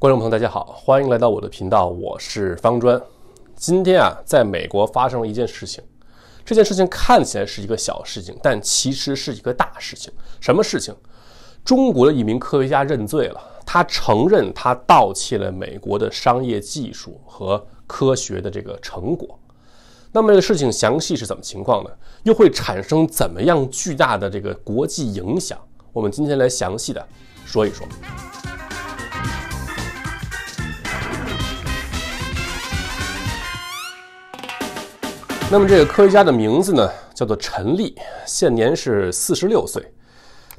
观众朋友，大家好，欢迎来到我的频道，我是方砖。今天啊，在美国发生了一件事情，这件事情看起来是一个小事情，但其实是一个大事情。什么事情？中国的一名科学家认罪了，他承认他盗窃了美国的商业技术和科学的这个成果。那么这个事情详细是怎么情况呢？又会产生怎么样巨大的这个国际影响？我们今天来详细的说一说。那么，这个科学家的名字呢，叫做陈立，现年是四十六岁。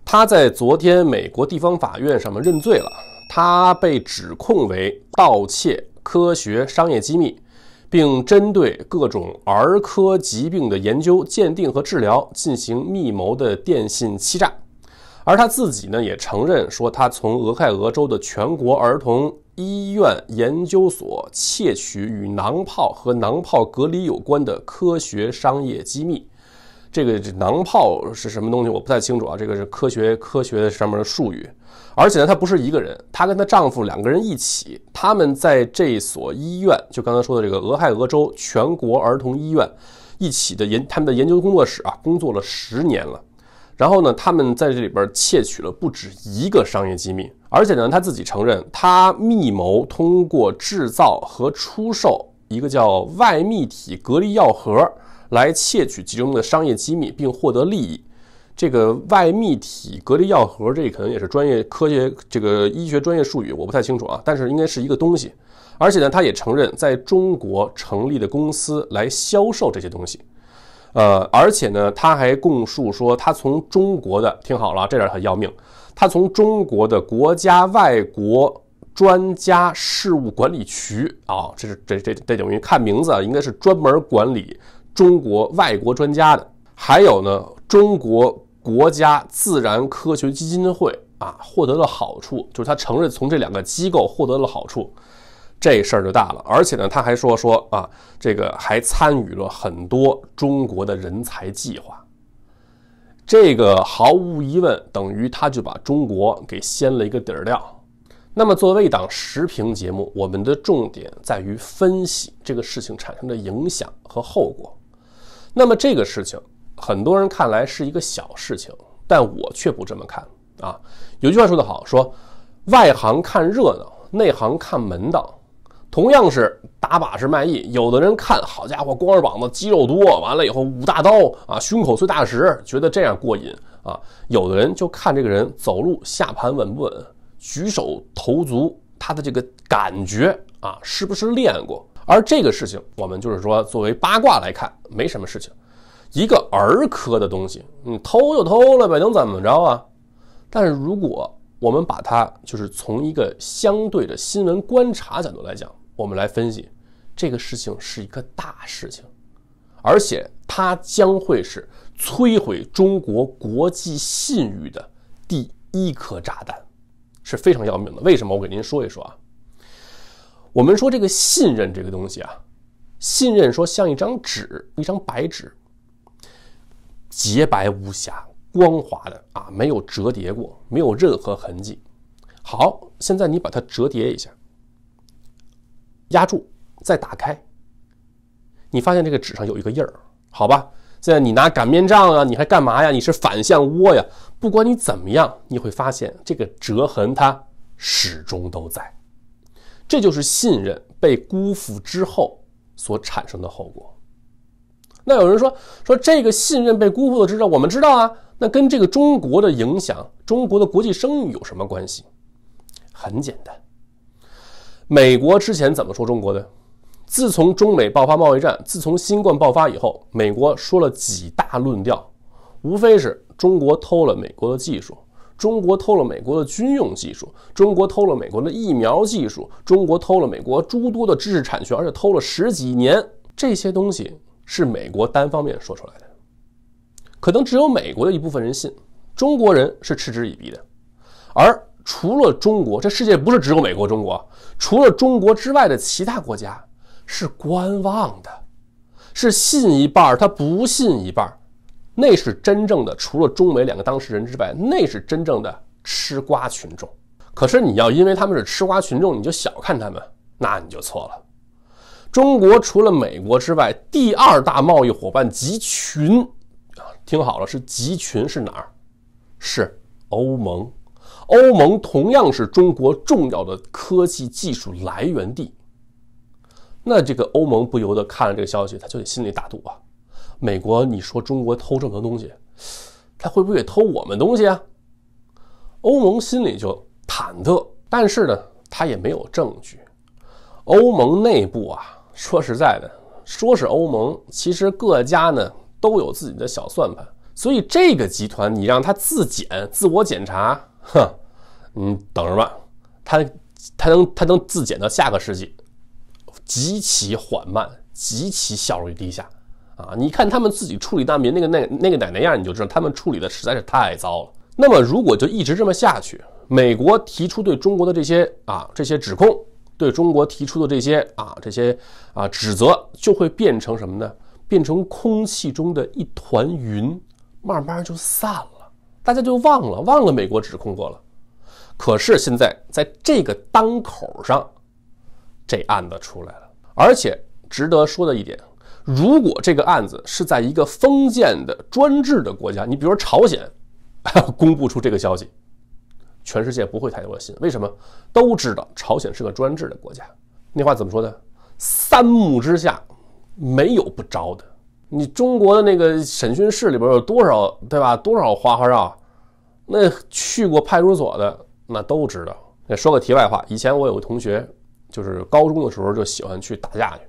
他在昨天美国地方法院上面认罪了。他被指控为盗窃科学商业机密，并针对各种儿科疾病的研究、鉴定和治疗进行密谋的电信欺诈。而他自己呢，也承认说，他从俄亥俄州的全国儿童。医院研究所窃取与囊泡和囊泡隔离有关的科学商业机密。这个这囊泡是什么东西？我不太清楚啊。这个是科学科学上面的术语。而且呢，她不是一个人，她跟她丈夫两个人一起，他们在这所医院，就刚才说的这个俄亥俄州全国儿童医院，一起的研他们的研究工作室啊，工作了十年了。然后呢，他们在这里边窃取了不止一个商业机密，而且呢，他自己承认他密谋通过制造和出售一个叫外泌体隔离药盒来窃取其中的商业机密并获得利益。这个外泌体隔离药盒，这可能也是专业科学这个医学专业术语，我不太清楚啊，但是应该是一个东西。而且呢，他也承认在中国成立的公司来销售这些东西。呃，而且呢，他还供述说，他从中国的听好了，这点很要命，他从中国的国家外国专家事务管理局啊，这是这这这等于看名字，啊，应该是专门管理中国外国专家的。还有呢，中国国家自然科学基金会啊，获得了好处，就是他承认从这两个机构获得了好处。这事儿就大了，而且呢，他还说说啊，这个还参与了很多中国的人才计划。这个毫无疑问，等于他就把中国给掀了一个底儿料。那么做一党时评节目，我们的重点在于分析这个事情产生的影响和后果。那么这个事情，很多人看来是一个小事情，但我却不这么看啊。有句话说得好，说外行看热闹，内行看门道。同样是打把式卖艺，有的人看好家伙，光着膀子，肌肉多，完了以后舞大刀啊，胸口碎大石，觉得这样过瘾啊。有的人就看这个人走路下盘稳不稳，举手投足他的这个感觉啊，是不是练过？而这个事情，我们就是说，作为八卦来看，没什么事情，一个儿科的东西，你偷就偷了呗，能怎么着啊？但是如果我们把它就是从一个相对的新闻观察角度来讲，我们来分析，这个事情是一个大事情，而且它将会是摧毁中国国际信誉的第一颗炸弹，是非常要命的。为什么？我给您说一说啊。我们说这个信任这个东西啊，信任说像一张纸，一张白纸，洁白无瑕、光滑的啊，没有折叠过，没有任何痕迹。好，现在你把它折叠一下。压住，再打开。你发现这个纸上有一个印儿，好吧？现在你拿擀面杖啊，你还干嘛呀？你是反向窝呀？不管你怎么样，你会发现这个折痕它始终都在。这就是信任被辜负之后所产生的后果。那有人说，说这个信任被辜负的知道，我们知道啊。那跟这个中国的影响、中国的国际声誉有什么关系？很简单。美国之前怎么说中国的？自从中美爆发贸易战，自从新冠爆发以后，美国说了几大论调，无非是中国偷了美国的技术，中国偷了美国的军用技术，中国偷了美国的疫苗技术，中国偷了美国诸多的知识产权，而且偷了十几年。这些东西是美国单方面说出来的，可能只有美国的一部分人信，中国人是嗤之以鼻的，而。除了中国，这世界不是只有美国、中国。除了中国之外的其他国家是观望的，是信一半儿，他不信一半儿。那是真正的除了中美两个当事人之外，那是真正的吃瓜群众。可是你要因为他们是吃瓜群众，你就小看他们，那你就错了。中国除了美国之外，第二大贸易伙伴集群啊，听好了，是集群是哪儿？是欧盟。欧盟同样是中国重要的科技技术来源地，那这个欧盟不由得看了这个消息，他就得心里打赌啊。美国你说中国偷这么多东西，他会不会偷我们东西啊？欧盟心里就忐忑，但是呢，他也没有证据。欧盟内部啊，说实在的，说是欧盟，其实各家呢都有自己的小算盘，所以这个集团你让他自检、自我检查，哼。嗯，等着吧，它它能它能自检到下个世纪，极其缓慢，极其效率低下啊！你看他们自己处理难民那个那那个奶奶样，你就知道他们处理的实在是太糟了。那么，如果就一直这么下去，美国提出对中国的这些啊这些指控，对中国提出的这些啊这些啊指责，就会变成什么呢？变成空气中的一团云，慢慢就散了，大家就忘了忘了美国指控过了。可是现在在这个当口上，这案子出来了，而且值得说的一点，如果这个案子是在一个封建的专制的国家，你比如朝鲜，公布出这个消息，全世界不会太恶心。为什么？都知道朝鲜是个专制的国家。那话怎么说的？三目之下，没有不招的。你中国的那个审讯室里边有多少，对吧？多少花花绕？那去过派出所的？那都知道。那说个题外话，以前我有个同学，就是高中的时候就喜欢去打架去。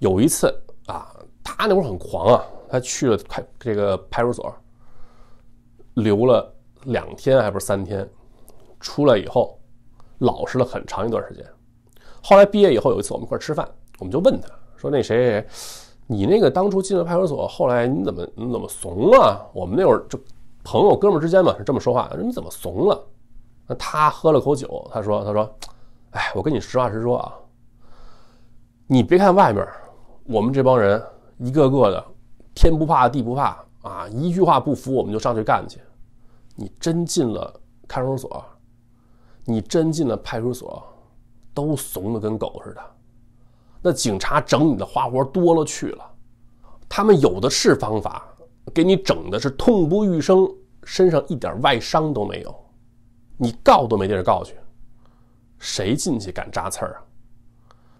有一次啊，他那会儿很狂啊，他去了派这个派出所，留了两天还不是三天。出来以后，老实了很长一段时间。后来毕业以后，有一次我们一块吃饭，我们就问他说：“那谁，谁谁，你那个当初进了派出所，后来你怎么你怎么怂了？”我们那会儿就朋友哥们之间嘛，是这么说话，说你怎么怂了？那他喝了口酒，他说：“他说，哎，我跟你实话实说啊，你别看外面，我们这帮人一个个的天不怕地不怕啊，一句话不服我们就上去干去。你真进了看守所，你真进了派出所，都怂的跟狗似的。那警察整你的花活多了去了，他们有的是方法，给你整的是痛不欲生，身上一点外伤都没有。”你告都没地儿告去，谁进去敢扎刺儿啊？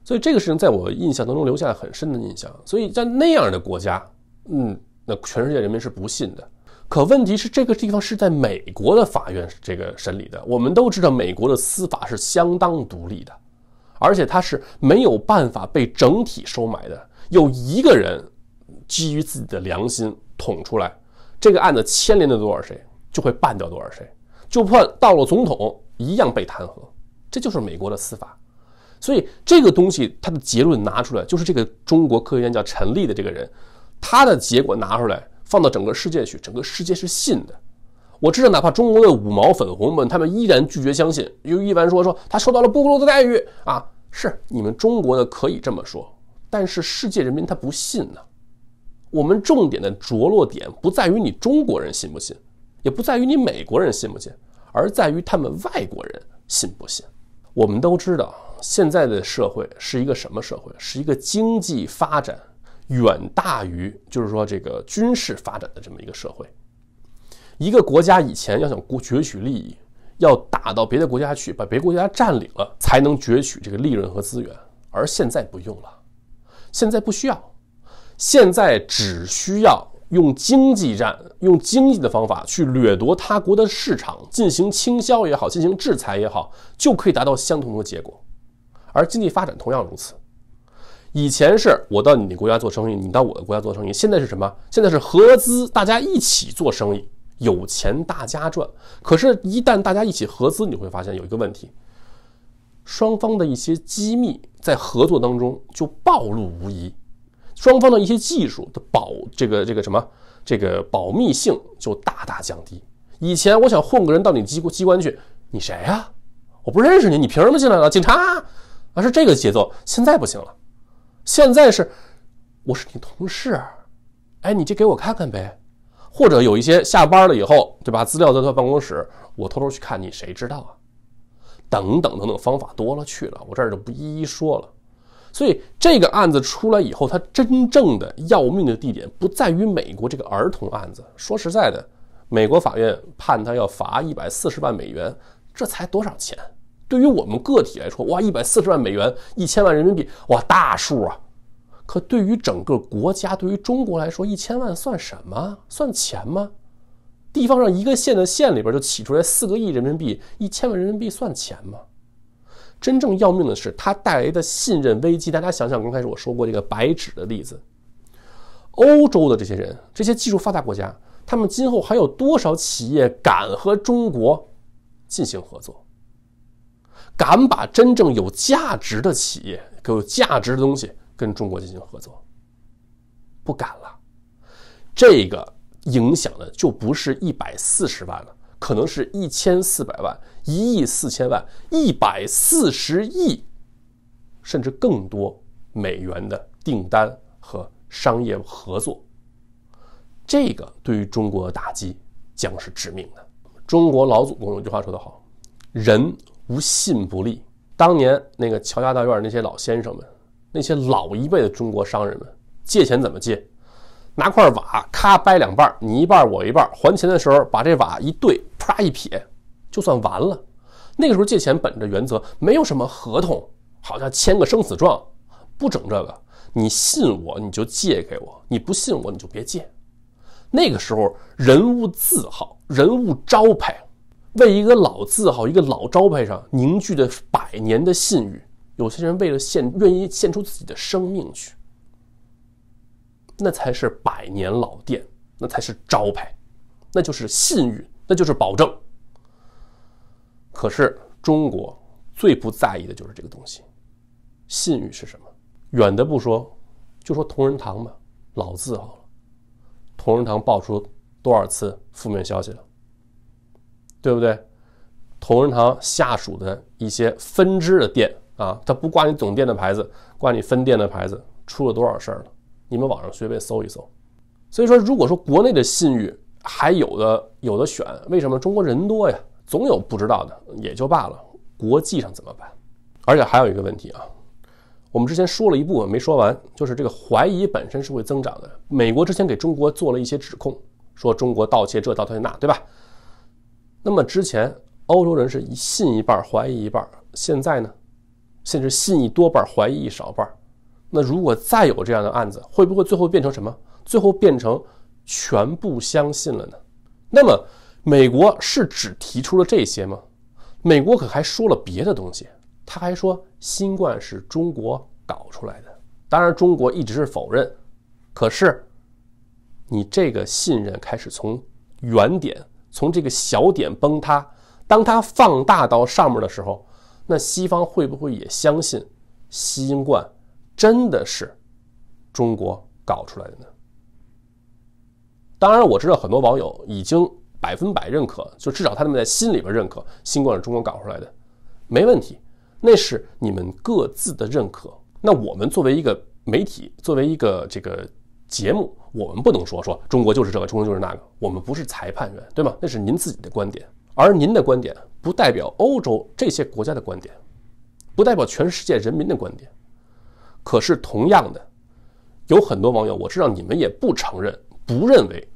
所以这个事情在我印象当中留下了很深的印象。所以在那样的国家，嗯，那全世界人民是不信的。可问题是，这个地方是在美国的法院这个审理的。我们都知道，美国的司法是相当独立的，而且它是没有办法被整体收买的。有一个人基于自己的良心捅出来，这个案子牵连的多少谁，就会办掉多少谁。就算到了总统，一样被弹劾，这就是美国的司法。所以这个东西，它的结论拿出来，就是这个中国科学院叫陈立的这个人，他的结果拿出来放到整个世界去，整个世界是信的。我知道，哪怕中国的五毛粉红们，他们依然拒绝相信，又一凡说说他受到了不公正的待遇啊！是你们中国的可以这么说，但是世界人民他不信呢。我们重点的着落点不在于你中国人信不信。也不在于你美国人信不信，而在于他们外国人信不信。我们都知道，现在的社会是一个什么社会？是一个经济发展远大于，就是说这个军事发展的这么一个社会。一个国家以前要想国攫取利益，要打到别的国家去，把别国家占领了，才能攫取这个利润和资源。而现在不用了，现在不需要，现在只需要。用经济战，用经济的方法去掠夺他国的市场，进行倾销也好，进行制裁也好，就可以达到相同的结果。而经济发展同样如此。以前是我到你的国家做生意，你到我的国家做生意，现在是什么？现在是合资，大家一起做生意，有钱大家赚。可是，一旦大家一起合资，你会发现有一个问题：双方的一些机密在合作当中就暴露无遗。双方的一些技术的保，这个这个什么，这个保密性就大大降低。以前我想混个人到你机关机关去，你谁啊？我不认识你，你凭什么进来了？警察啊，是这个节奏。现在不行了，现在是我是你同事，哎，你就给我看看呗。或者有一些下班了以后，对吧？资料在他办公室，我偷偷去看，你谁知道啊？等等等等，方法多了去了，我这儿就不一一说了。所以这个案子出来以后，它真正的要命的地点不在于美国这个儿童案子。说实在的，美国法院判他要罚一百四十万美元，这才多少钱？对于我们个体来说，哇，一百四十万美元，一千万人民币，哇，大数啊！可对于整个国家，对于中国来说，一千万算什么？算钱吗？地方上一个县的县里边就起出来四个亿人民币，一千万人民币算钱吗？真正要命的是，它带来的信任危机。大家想想，刚开始我说过这个白纸的例子，欧洲的这些人，这些技术发达国家，他们今后还有多少企业敢和中国进行合作？敢把真正有价值的企业、有价值的东西跟中国进行合作？不敢了。这个影响的就不是一百四十万了，可能是一千四百万。一亿四千万、一百四十亿，甚至更多美元的订单和商业合作，这个对于中国的打击将是致命的。中国老祖宗有句话说得好：“人无信不立。”当年那个乔家大院那些老先生们，那些老一辈的中国商人们，借钱怎么借？拿块瓦，咔掰两半，你一半我一半。还钱的时候，把这瓦一对，啪一撇。就算完了，那个时候借钱本着原则，没有什么合同，好像签个生死状，不整这个。你信我，你就借给我；你不信我，你就别借。那个时候，人物字号、人物招牌，为一个老字号、一个老招牌上凝聚的百年的信誉，有些人为了献，愿意献出自己的生命去。那才是百年老店，那才是招牌，那就是信誉，那就是保证。可是中国最不在意的就是这个东西，信誉是什么？远的不说，就说同仁堂吧，老字号了。同仁堂爆出多少次负面消息了？对不对？同仁堂下属的一些分支的店啊，他不挂你总店的牌子，挂你分店的牌子，出了多少事儿了？你们网上随便搜一搜。所以说，如果说国内的信誉还有的有的选，为什么中国人多呀？总有不知道的，也就罢了。国际上怎么办？而且还有一个问题啊，我们之前说了一部分没说完，就是这个怀疑本身是会增长的。美国之前给中国做了一些指控，说中国盗窃这盗窃那，对吧？那么之前欧洲人是一信一半怀疑一半，现在呢，甚是信一多半怀疑一少半。那如果再有这样的案子，会不会最后变成什么？最后变成全部相信了呢？那么？美国是只提出了这些吗？美国可还说了别的东西。他还说新冠是中国搞出来的。当然，中国一直是否认。可是，你这个信任开始从原点，从这个小点崩塌。当它放大到上面的时候，那西方会不会也相信新冠真的是中国搞出来的呢？当然，我知道很多网友已经。百分百认可，就至少他们在心里边认可，新冠是中国搞出来的，没问题，那是你们各自的认可。那我们作为一个媒体，作为一个这个节目，我们不能说说中国就是这个，中国就是那个，我们不是裁判员，对吗？那是您自己的观点，而您的观点不代表欧洲这些国家的观点，不代表全世界人民的观点。可是同样的，有很多网友，我知道你们也不承认，不认为。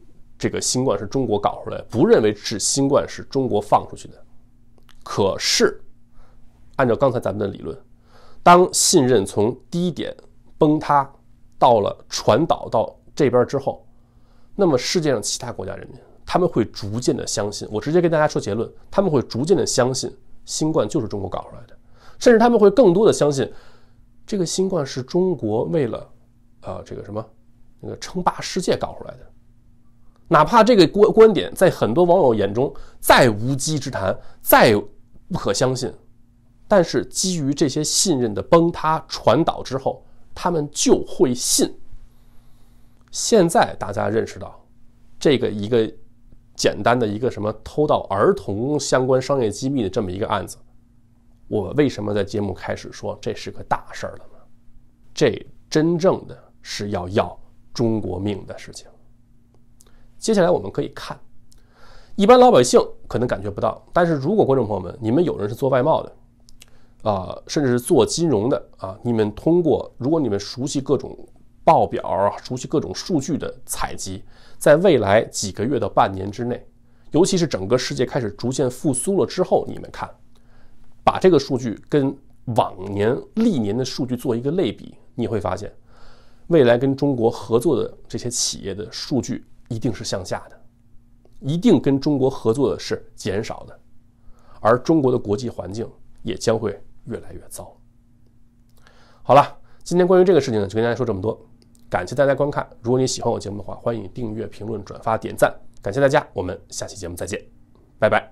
这个新冠是中国搞出来，不认为是新冠是中国放出去的。可是，按照刚才咱们的理论，当信任从低点崩塌到了传导到这边之后，那么世界上其他国家人民他们会逐渐的相信。我直接跟大家说结论：他们会逐渐的相信新冠就是中国搞出来的，甚至他们会更多的相信这个新冠是中国为了呃这个什么那个称霸世界搞出来的。哪怕这个观观点在很多网友眼中再无稽之谈、再不可相信，但是基于这些信任的崩塌传导之后，他们就会信。现在大家认识到，这个一个简单的一个什么偷盗儿童相关商业机密的这么一个案子，我为什么在节目开始说这是个大事儿了？这真正的是要要中国命的事情。接下来我们可以看，一般老百姓可能感觉不到，但是如果观众朋友们，你们有人是做外贸的，啊，甚至是做金融的啊，你们通过如果你们熟悉各种报表，熟悉各种数据的采集，在未来几个月到半年之内，尤其是整个世界开始逐渐复苏了之后，你们看，把这个数据跟往年历年的数据做一个类比，你会发现，未来跟中国合作的这些企业的数据。一定是向下的，一定跟中国合作的是减少的，而中国的国际环境也将会越来越糟。好了，今天关于这个事情呢，就跟大家说这么多，感谢大家观看。如果你喜欢我节目的话，欢迎订阅、评论、转发、点赞，感谢大家，我们下期节目再见，拜拜。